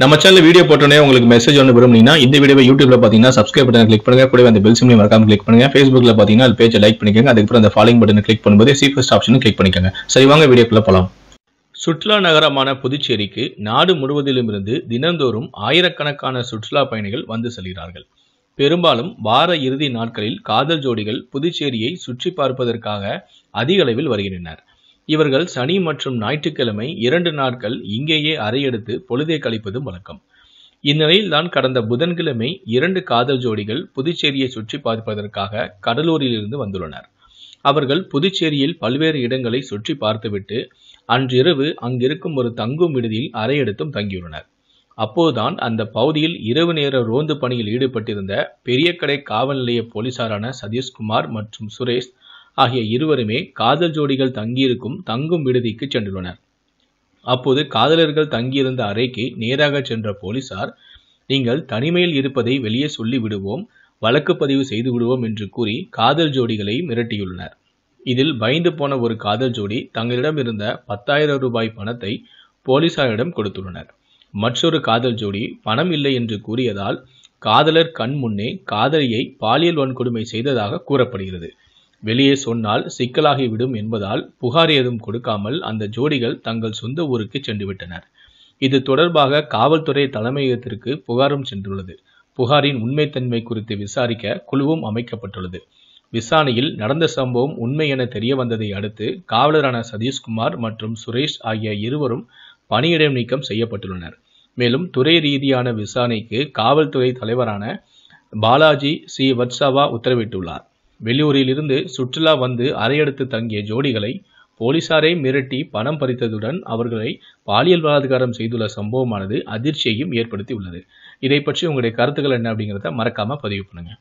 நம்ம channel video போட்டோன்னே உங்களுக்கு மெசேஜ் ஒன்று விரும்புனீங்கன்னா இந்த வீடியோ யூடியூப்ல பார்த்தீங்கன்னா சப்ஸ்கிரைப் பட்டன் கிளிக் பண்ணுங்க கூட அந்த பெல் சிம்லையும் மறக்காம கிளிக் பண்ணுங்க ஃபேஸ்புக்ல பார்த்தீங்கன்னா அது பேஜை லைக் பண்ணிக்கோங்க அதுக்கப்புறம் அந்த ஃபாலோ பட்டன் கிளிக் பண்ணும்போது சீஃபஸ்ட் ஆப்ஷனும் கிளிக் பண்ணிக்கோங்க சரி வாங்க வீடியோக்குள்ள போகலாம் சுற்றுலா நகரமான புதுச்சேரிக்கு நாடு முழுவதிலுமிருந்து தினந்தோறும் ஆயிரக்கணக்கான சுற்றுலா பயணிகள் வந்து செல்கிறார்கள் பெரும்பாலும் வார இறுதி நாட்களில் காதல் ஜோடிகள் புதுச்சேரியை சுற்றி பார்ப்பதற்காக அதிக அளவில் வருகின்றனர் இவர்கள் சனி மற்றும் ஞாயிற்றுக்கிழமை இரண்டு நாட்கள் இங்கேயே அறையெடுத்து பொழுதே கழிப்பதும் வழக்கம் இந்நிலையில்தான் கடந்த புதன்கிழமை இரண்டு காதல் ஜோடிகள் புதுச்சேரியை சுற்றி பார்ப்பதற்காக கடலூரிலிருந்து வந்துள்ளனர் அவர்கள் புதுச்சேரியில் பல்வேறு இடங்களை சுற்றி பார்த்துவிட்டு அன்றிரவு அங்கிருக்கும் ஒரு தங்கும் விடுதியில் அறையெடுத்தும் தங்கியுள்ளனர் அப்போதுதான் அந்த பகுதியில் இரவு நேர ரோந்து பணியில் ஈடுபட்டிருந்த பெரியக்கடை காவல் நிலைய போலீசாரான சதீஷ்குமார் மற்றும் சுரேஷ் ஆகிய இருவருமே காதல் ஜோடிகள் தங்கியிருக்கும் தங்கும் விடுதிக்கு சென்றுள்ளனர் அப்போது காதலர்கள் தங்கியிருந்த அறைக்கு நேராக சென்ற போலீசார் நீங்கள் தனிமையில் இருப்பதை வெளியே சொல்லி விடுவோம் வழக்கு பதிவு செய்து விடுவோம் என்று கூறி காதல் ஜோடிகளை மிரட்டியுள்ளனர் இதில் பயந்து போன ஒரு காதல் ஜோடி தங்களிடம் இருந்த பத்தாயிரம் ரூபாய் பணத்தை போலீசாரிடம் கொடுத்துள்ளனர் மற்றொரு காதல் ஜோடி பணம் இல்லை என்று கூறியதால் காதலர் கண் முன்னே காதலியை பாலியல் வன்கொடுமை செய்ததாக கூறப்படுகிறது வெளியே சொன்னால் சிக்கலாகிவிடும் என்பதால் புகார் ஏதும் கொடுக்காமல் அந்த ஜோடிகள் தங்கள் சொந்த ஊருக்கு சென்றுவிட்டனர் இது தொடர்பாக காவல்துறை தலைமையகத்திற்கு புகாரும் சென்றுள்ளது புகாரின் உண்மைத்தன்மை குறித்து விசாரிக்க குழுவும் அமைக்கப்பட்டுள்ளது விசாரணையில் நடந்த சம்பவம் உண்மை என தெரிய வந்ததை அடுத்து காவலரான சதீஷ்குமார் மற்றும் சுரேஷ் ஆகிய இருவரும் பணியிடம் நீக்கம் செய்யப்பட்டுள்ளனர் மேலும் துறை ரீதியான விசாரணைக்கு காவல்துறை தலைவரான பாலாஜி சி வத்சவா உத்தரவிட்டுள்ளார் வெளியூரிலிருந்து சுற்றுலா வந்து அறையெடுத்து தங்கிய ஜோடிகளை போலீசாரை மிரட்டி பணம் பறித்ததுடன் அவர்களை பாலியல் பலாத்காரம் செய்துள்ள சம்பவமானது அதிர்ச்சியையும் ஏற்படுத்தி உள்ளது இதை பற்றி உங்களுடைய கருத்துக்கள் என்ன அப்படிங்கிறத மறக்காமல் பதிவு பண்ணுங்கள்